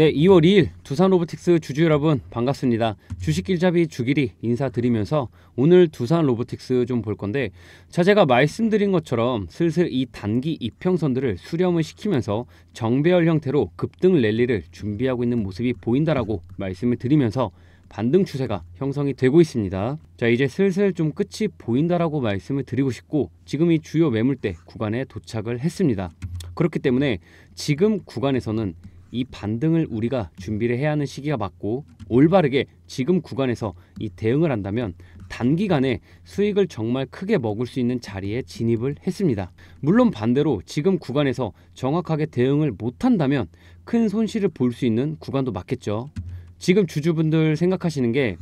네, 2월 2일 두산 로보틱스 주주 여러분 반갑습니다. 주식 길잡이 주길이 인사드리면서 오늘 두산 로보틱스 좀 볼 건데 자 제가 말씀드린 것처럼 슬슬 이 단기 이평선들을 수렴을 시키면서 정배열 형태로 급등 랠리를 준비하고 있는 모습이 보인다라고 말씀을 드리면서 반등 추세가 형성이 되고 있습니다. 자 이제 슬슬 좀 끝이 보인다라고 말씀을 드리고 싶고 지금 이 주요 매물대 구간에 도착을 했습니다. 그렇기 때문에 지금 구간에서는 이 반등을 우리가 준비를 해야 하는 시기가 맞고 올바르게 지금 구간에서 이 대응을 한다면 단기간에 수익을 정말 크게 먹을 수 있는 자리에 진입을 했습니다. 물론 반대로 지금 구간에서 정확하게 대응을 못한다면 큰 손실을 볼 수 있는 구간도 맞겠죠. 지금 주주분들 생각하시는 게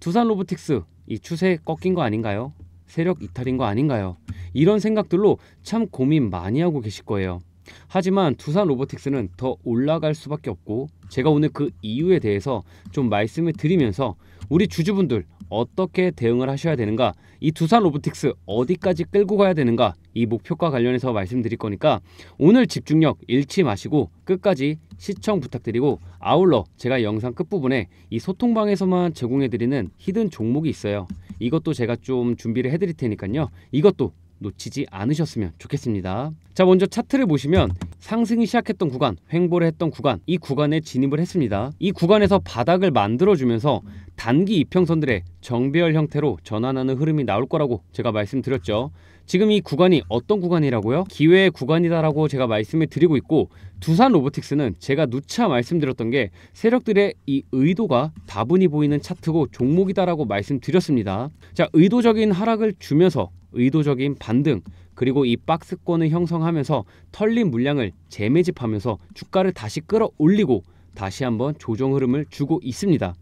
두산 로보틱스 이 추세 꺾인 거 아닌가요? 세력 이탈인 거 아닌가요? 이런 생각들로 참 고민 많이 하고 계실 거예요. 하지만 두산 로보틱스는 더 올라갈 수밖에 없고 제가 오늘 그 이유에 대해서 좀 말씀을 드리면서 우리 주주분들 어떻게 대응을 하셔야 되는가 이 두산 로보틱스 어디까지 끌고 가야 되는가 이 목표과 관련해서 말씀드릴 거니까 오늘 집중력 잃지 마시고 끝까지 시청 부탁드리고 아울러 제가 영상 끝부분에 이 소통방에서만 제공해드리는 히든 종목이 있어요 이것도 제가 좀 준비를 해드릴 테니까요 이것도 놓치지 않으셨으면 좋겠습니다. 자 먼저 차트를 보시면 상승이 시작했던 구간, 횡보를 했던 구간, 이 구간에 진입을 했습니다. 이 구간에서 바닥을 만들어주면서 단기 이평선들의 정배열 형태로 전환하는 흐름이 나올 거라고 제가 말씀드렸죠. 지금 이 구간이 어떤 구간이라고요? 기회의 구간이다라고 제가 말씀을 드리고 있고 두산 로보틱스는 제가 누차 말씀드렸던 게 세력들의 이 의도가 다분히 보이는 차트고 종목이다라고 말씀드렸습니다. 자 의도적인 하락을 주면서 의도적인 반등, 그리고 이 박스권을 형성하면서 털린 물량을 재매집하면서 주가를 다시 끌어올리고 다시 한번 조정 흐름을 주고 있습니다.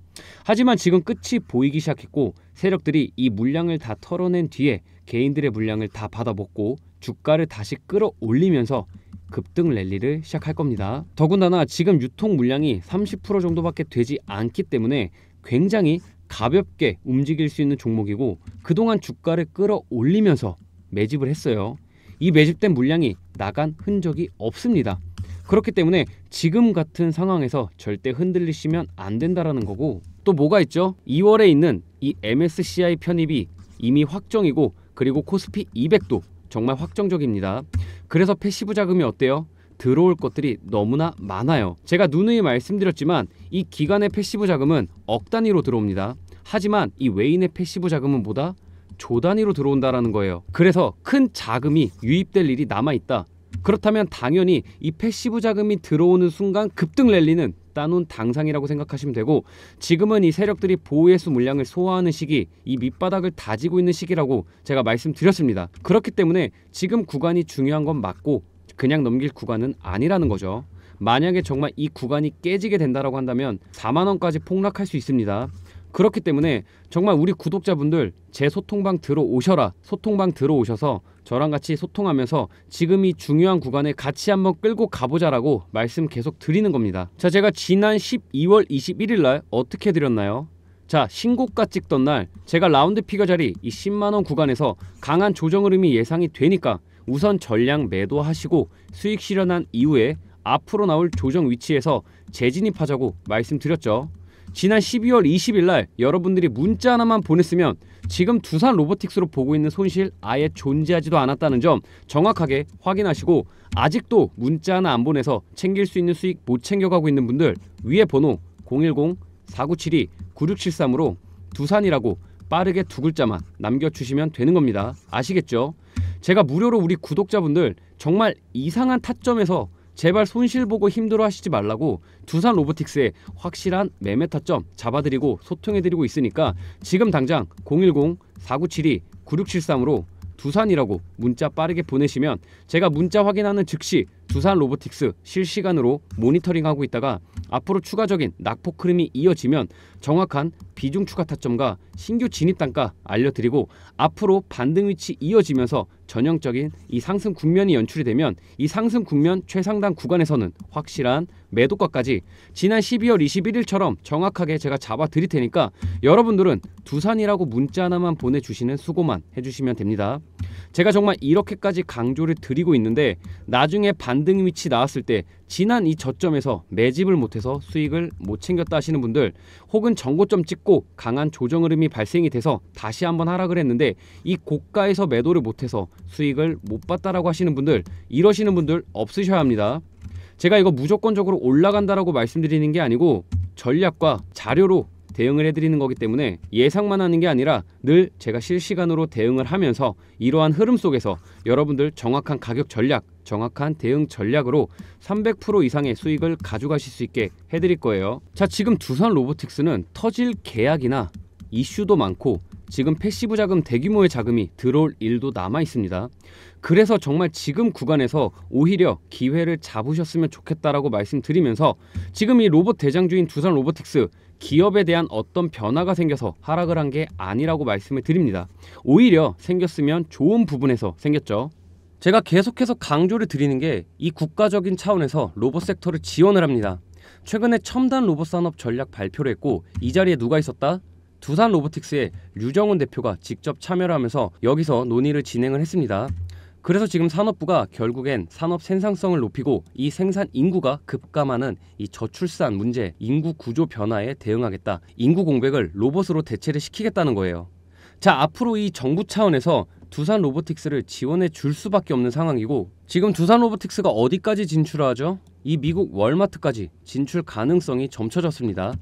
하지만 지금 끝이 보이기 시작했고 세력들이 이 물량을 다 털어낸 뒤에 개인들의 물량을 다 받아먹고 주가를 다시 끌어올리면서 급등 랠리를 시작할 겁니다. 더군다나 지금 유통 물량이 30% 정도밖에 되지 않기 때문에 굉장히 가볍게 움직일 수 있는 종목이고 그동안 주가를 끌어올리면서 매집을 했어요. 이 매집된 물량이 나간 흔적이 없습니다. 그렇기 때문에 지금 같은 상황에서 절대 흔들리시면 안 된다라는 거고 또 뭐가 있죠? 2월에 있는 이 MSCI 편입이 이미 확정이고 그리고 코스피 200도 정말 확정적입니다. 그래서 패시브 자금이 어때요? 들어올 것들이 너무나 많아요. 제가 누누이 말씀드렸지만 이 기간의 패시브 자금은 억 단위로 들어옵니다. 하지만 이 외인의 패시브 자금은 보다 조 단위로 들어온다라는 거예요. 그래서 큰 자금이 유입될 일이 남아 있다. 그렇다면 당연히 이 패시브 자금이 들어오는 순간 급등 랠리는 따놓은 당상이라고 생각하시면 되고 지금은 이 세력들이 보호예수 물량을 소화하는 시기 이 밑바닥을 다지고 있는 시기라고 제가 말씀드렸습니다 그렇기 때문에 지금 구간이 중요한 건 맞고 그냥 넘길 구간은 아니라는 거죠. 만약에 정말 이 구간이 깨지게 된다라고 한다면 4만 원까지 폭락할 수 있습니다. 그렇기 때문에 정말 우리 구독자분들 제 소통방 들어오셔라. 소통방 들어오셔서 저랑 같이 소통하면서 지금 이 중요한 구간에 같이 한번 끌고 가보자라고 말씀 계속 드리는 겁니다. 자, 제가 지난 12월 21일 날 어떻게 드렸나요? 자, 신고가 찍던 날 제가 라운드 피겨 자리 이 10만 원 구간에서 강한 조정 흐름이 예상이 되니까 우선 전량 매도하시고 수익 실현한 이후에 앞으로 나올 조정 위치에서 재진입하자고 말씀드렸죠. 지난 12월 20일 날 여러분들이 문자 하나만 보냈으면 지금 두산 로보틱스로 보고 있는 손실 아예 존재하지도 않았다는 점 정확하게 확인하시고 아직도 문자 하나 안 보내서 챙길 수 있는 수익 못 챙겨가고 있는 분들 위에 번호 010-4972-9673으로 두산이라고 빠르게 두 글자만 남겨주시면 되는 겁니다. 아시겠죠? 제가 무료로 우리 구독자분들 정말 이상한 타점에서 제발 손실보고 힘들어 하시지 말라고 두산 로보틱스에 확실한 매매 타점 잡아드리고 소통해드리고 있으니까 지금 당장 010-4972-9673으로 두산이라고 문자 빠르게 보내시면 제가 문자 확인하는 즉시 두산 로보틱스 실시간으로 모니터링하고 있다가 앞으로 추가적인 낙폭 흐름이 이어지면 정확한 비중 추가 타점과 신규 진입 단가 알려드리고 앞으로 반등 위치 이어지면서 전형적인 이 상승 국면이 연출이 되면 이 상승 국면 최상단 구간에서는 확실한 매도가까지 지난 12월 21일처럼 정확하게 제가 잡아 드릴 테니까 여러분들은 두산이라고 문자 하나만 보내주시는 수고만 해주시면 됩니다. 제가 정말 이렇게까지 강조를 드리고 있는데 나중에 반등 위치 나왔을 때 지난 이 저점에서 매집을 못해서 수익을 못 챙겼다 하시는 분들 혹은 정고점 찍고 강한 조정 흐름이 발생이 돼서 다시 한번 하락을 했는데 이 고가에서 매도를 못해서 수익을 못 봤다라고 하시는 분들 이러시는 분들 없으셔야 합니다. 제가 이거 무조건적으로 올라간다라고 말씀드리는 게 아니고 전략과 자료로 대응을 해드리는 거기 때문에 예상만 하는 게 아니라 늘 제가 실시간으로 대응을 하면서 이러한 흐름 속에서 여러분들 정확한 가격 전략, 정확한 대응 전략으로 300% 이상의 수익을 가져가실 수 있게 해드릴 거예요. 자, 지금 두산 로보틱스는 터질 계약이나 이슈도 많고 지금 패시브 자금 대규모의 자금이 들어올 일도 남아 있습니다. 그래서 정말 지금 구간에서 오히려 기회를 잡으셨으면 좋겠다라고 말씀드리면서 지금 이 로봇 대장주인 두산 로보틱스 기업에 대한 어떤 변화가 생겨서 하락을 한 게 아니라고 말씀을 드립니다. 오히려 생겼으면 좋은 부분에서 생겼죠. 제가 계속해서 강조를 드리는 게 이 국가적인 차원에서 로봇 섹터를 지원을 합니다. 최근에 첨단 로봇 산업 전략 발표를 했고 이 자리에 누가 있었다? 두산 로보틱스의 유정훈 대표가 직접 참여를 하면서 여기서 논의를 진행을 했습니다. 그래서 지금 산업부가 결국엔 산업 생산성을 높이고 이 생산 인구가 급감하는 이 저출산 문제, 인구 구조 변화에 대응하겠다. 인구 공백을 로봇으로 대체를 시키겠다는 거예요. 자, 앞으로 이 정부 차원에서 두산 로보틱스를 지원해 줄 수밖에 없는 상황이고 지금 두산 로보틱스가 어디까지 진출하죠? 이 미국 월마트까지 진출 가능성이 점쳐졌습니다.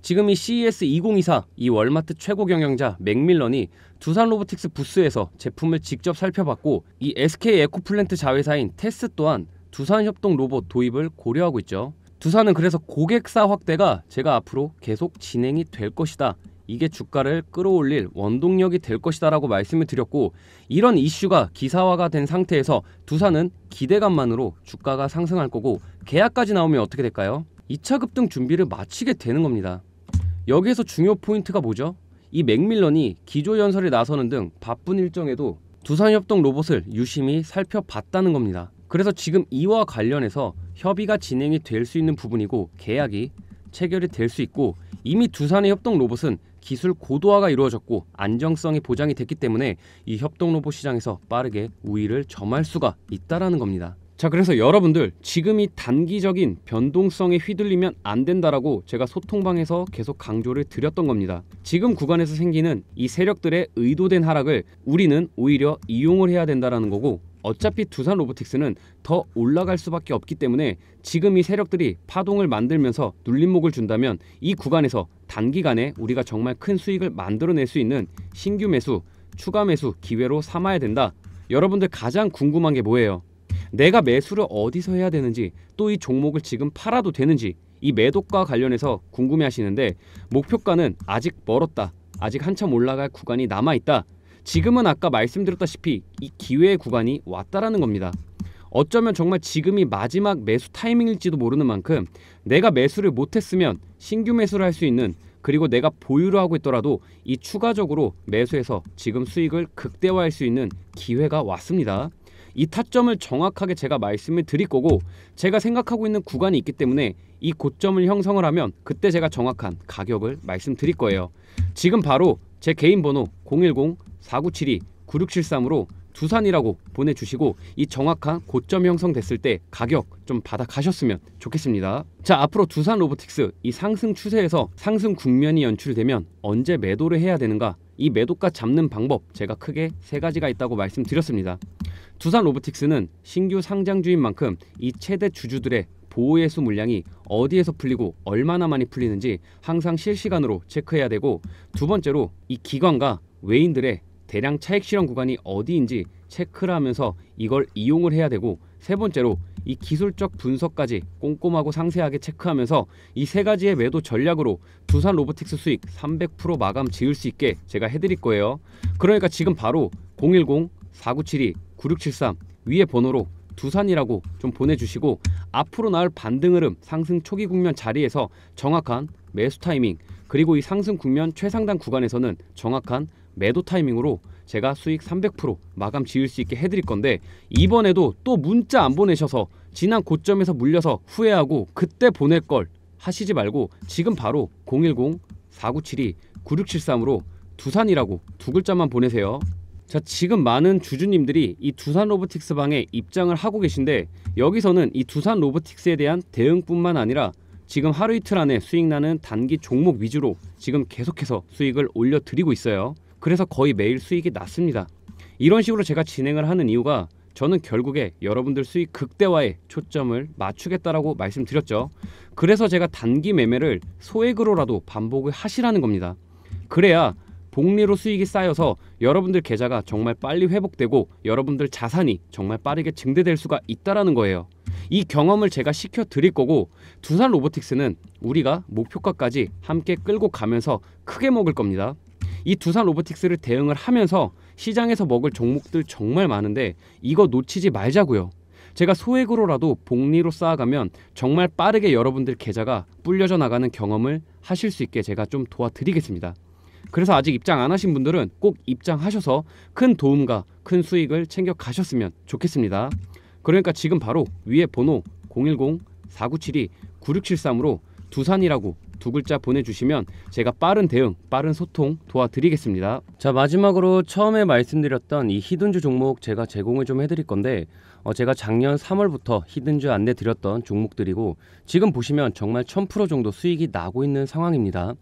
지금 e 이 CES 2024이 월마트 최고 경영자 맥밀런이 두산 로보틱스 부스에서 제품을 직접 살펴봤고 이 SK 에코플랜트 자회사인 테스 또한 두산 협동 로봇 도입을 고려하고 있죠. 두산은 그래서 고객사 확대가 제가 앞으로 계속 진행이 될 것이다. 이게 주가를 끌어올릴 원동력이 될 것이다라고 말씀을 드렸고 이런 이슈가 기사화가 된 상태에서 두산은 기대감만으로 주가가 상승할 거고 계약까지 나오면 어떻게 될까요? 2차 급등 준비를 마치게 되는 겁니다. 여기에서 중요 포인트가 뭐죠? 이 맥밀런이 기조 연설에 나서는 등 바쁜 일정에도 두산협동 로봇을 유심히 살펴봤다는 겁니다. 그래서 지금 이와 관련해서 협의가 진행이 될 수 있는 부분이고 계약이 체결이 될 수 있고 이미 두산의 협동 로봇은 기술 고도화가 이루어졌고 안정성이 보장이 됐기 때문에 이 협동 로봇 시장에서 빠르게 우위를 점할 수가 있다라는 겁니다. 자 그래서 여러분들 지금이 단기적인 변동성에 휘둘리면 안 된다라고 제가 소통방에서 계속 강조를 드렸던 겁니다. 지금 구간에서 생기는 이 세력들의 의도된 하락을 우리는 오히려 이용을 해야 된다라는 거고 어차피 두산 로보틱스는 더 올라갈 수밖에 없기 때문에 지금 이 세력들이 파동을 만들면서 눌림목을 준다면 이 구간에서 단기간에 우리가 정말 큰 수익을 만들어낼 수 있는 신규 매수, 추가 매수 기회로 삼아야 된다. 여러분들 가장 궁금한 게 뭐예요? 내가 매수를 어디서 해야 되는지 또 이 종목을 지금 팔아도 되는지 이 매도가 관련해서 궁금해 하시는데 목표가는 아직 멀었다. 아직 한참 올라갈 구간이 남아있다. 지금은 아까 말씀드렸다시피 이 기회의 구간이 왔다라는 겁니다. 어쩌면 정말 지금이 마지막 매수 타이밍일지도 모르는 만큼 내가 매수를 못했으면 신규 매수를 할 수 있는 그리고 내가 보유를 하고 있더라도 이 추가적으로 매수해서 지금 수익을 극대화할 수 있는 기회가 왔습니다. 이 타점을 정확하게 제가 말씀을 드릴 거고 제가 생각하고 있는 구간이 있기 때문에 이 고점을 형성을 하면 그때 제가 정확한 가격을 말씀드릴 거예요. 지금 바로 제 개인 번호 010-4972-9673으로 두산이라고 보내주시고 이 정확한 고점 형성됐을 때 가격 좀 받아 가셨으면 좋겠습니다. 자 앞으로 두산 로보틱스 이 상승 추세에서 상승 국면이 연출되면 언제 매도를 해야 되는가 이 매도가 잡는 방법 제가 크게 세 가지가 있다고 말씀드렸습니다. 두산 로보틱스는 신규 상장 주인 만큼 이 최대 주주들의 보호예수 물량이 어디에서 풀리고 얼마나 많이 풀리는지 항상 실시간으로 체크해야 되고 두 번째로 이 기관과 외인들의 대량 차익 실현 구간이 어디인지 체크를 하면서 이걸 이용을 해야 되고 세 번째로 이 기술적 분석까지 꼼꼼하고 상세하게 체크하면서 이 세 가지의 매도 전략으로 두산 로보틱스 수익 300% 마감 지을 수 있게 제가 해드릴 거예요. 그러니까 지금 바로 010 4972 9673 위에 번호로 두산이라고 좀 보내주시고 앞으로 나올 반등 흐름 상승 초기 국면 자리에서 정확한 매수 타이밍 그리고 이 상승 국면 최상단 구간에서는 정확한 매도 타이밍으로 제가 수익 300% 마감 지을 수 있게 해드릴 건데 이번에도 또 문자 안 보내셔서 지난 고점에서 물려서 후회하고 그때 보낼 걸 하시지 말고 지금 바로 010-4972-9673으로 두산이라고 두 글자만 보내세요. 자, 지금 많은 주주님들이 이 두산 로보틱스 방에 입장을 하고 계신데 여기서는 이 두산 로보틱스에 대한 대응뿐만 아니라 지금 하루 이틀 안에 수익 나는 단기 종목 위주로 지금 계속해서 수익을 올려드리고 있어요. 그래서 거의 매일 수익이 났습니다. 이런 식으로 제가 진행을 하는 이유가 저는 결국에 여러분들 수익 극대화에 초점을 맞추겠다라고 말씀드렸죠. 그래서 제가 단기 매매를 소액으로라도 반복을 하시라는 겁니다. 그래야 복리로 수익이 쌓여서 여러분들 계좌가 정말 빨리 회복되고 여러분들 자산이 정말 빠르게 증대될 수가 있다라는 거예요. 이 경험을 제가 시켜 드릴 거고 두산 로보틱스는 우리가 목표가까지 함께 끌고 가면서 크게 먹을 겁니다. 이 두산 로보틱스를 대응을 하면서 시장에서 먹을 종목들 정말 많은데 이거 놓치지 말자고요. 제가 소액으로라도 복리로 쌓아가면 정말 빠르게 여러분들 계좌가 불려져 나가는 경험을 하실 수 있게 제가 좀 도와드리겠습니다. 그래서 아직 입장 안 하신 분들은 꼭 입장하셔서 큰 도움과 큰 수익을 챙겨 가셨으면 좋겠습니다. 그러니까 지금 바로 위에 번호 010-4972-9673으로 두산이라고 두 글자 보내주시면 제가 빠른 대응, 빠른 소통 도와드리겠습니다. 자 마지막으로 처음에 말씀드렸던 이 히든주 종목 제가 제공을 좀 해드릴 건데 어, 제가 작년 3월부터 히든주 안내 드렸던 종목들이고 지금 보시면 정말 1000% 정도 수익이 나고 있는 상황입니다.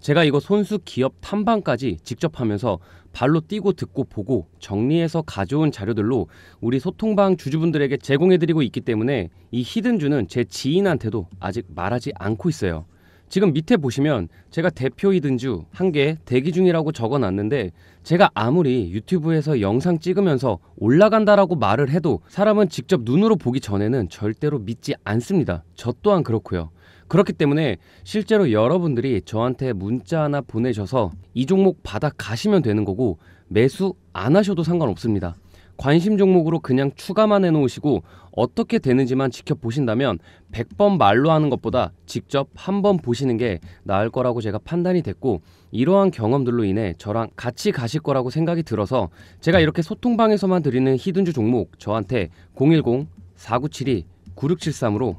제가 이거 손수 기업 탐방까지 직접 하면서 발로 뛰고 듣고 보고 정리해서 가져온 자료들로 우리 소통방 주주분들에게 제공해드리고 있기 때문에 이 히든주는 제 지인한테도 아직 말하지 않고 있어요. 지금 밑에 보시면 제가 대표 히든주 한 개 대기 중이라고 적어 놨는데 제가 아무리 유튜브에서 영상 찍으면서 올라간다라고 말을 해도 사람은 직접 눈으로 보기 전에는 절대로 믿지 않습니다. 저 또한 그렇고요. 그렇기 때문에 실제로 여러분들이 저한테 문자 하나 보내셔서 이 종목 받아 가시면 되는 거고 매수 안 하셔도 상관없습니다. 관심 종목으로 그냥 추가만 해놓으시고 어떻게 되는지만 지켜보신다면 100번 말로 하는 것보다 직접 한번 보시는 게 나을 거라고 제가 판단이 됐고 이러한 경험들로 인해 저랑 같이 가실 거라고 생각이 들어서 제가 이렇게 소통방에서만 드리는 히든주 종목 저한테 010-4972-9673으로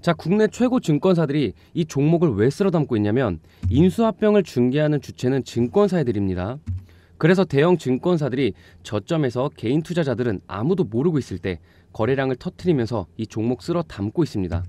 자, 국내 최고 증권사들이 이 종목을 왜 쓸어 담고 있냐면 인수합병을 중개하는 주체는 증권사들입니다. 그래서 대형 증권사들이 저점에서 개인 투자자들은 아무도 모르고 있을 때 거래량을 터트리면서 이 종목 쓸어 담고 있습니다.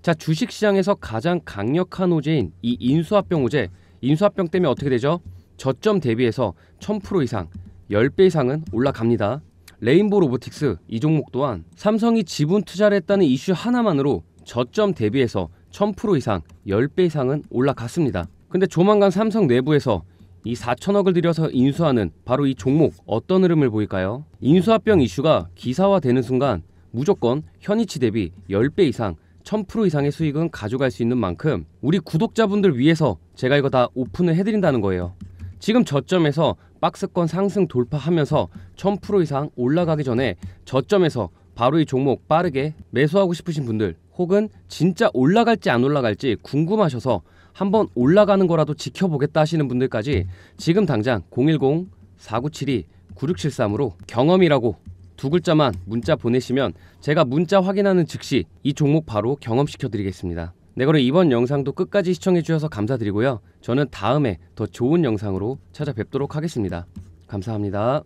자, 주식시장에서 가장 강력한 호재인 이 인수합병 호재, 인수합병 때문에 어떻게 되죠? 저점 대비해서 1000% 이상, 10배 이상은 올라갑니다. 레인보우 로보틱스 이 종목 또한 삼성이 지분 투자를 했다는 이슈 하나만으로 저점 대비해서 1000% 이상 10배 이상은 올라갔습니다. 근데 조만간 삼성 내부에서 이 4천억을 들여서 인수하는 바로 이 종목 어떤 흐름을 보일까요? 인수합병 이슈가 기사화되는 순간 무조건 현위치 대비 10배 이상 1000% 이상의 수익은 가져갈 수 있는 만큼 우리 구독자분들 위해서 제가 이거 다 오픈을 해드린다는 거예요. 지금 저점에서 박스권 상승 돌파하면서 1000% 이상 올라가기 전에 저점에서 바로 이 종목 빠르게 매수하고 싶으신 분들 혹은 진짜 올라갈지 안 올라갈지 궁금하셔서 한번 올라가는 거라도 지켜보겠다 하시는 분들까지 지금 당장 010-4972-9673으로 경험이라고 두 글자만 문자 보내시면 제가 문자 확인하는 즉시 이 종목 바로 경험시켜 드리겠습니다. 네 그럼 이번 영상도 끝까지 시청해 주셔서 감사드리고요. 저는 다음에 더 좋은 영상으로 찾아뵙도록 하겠습니다. 감사합니다.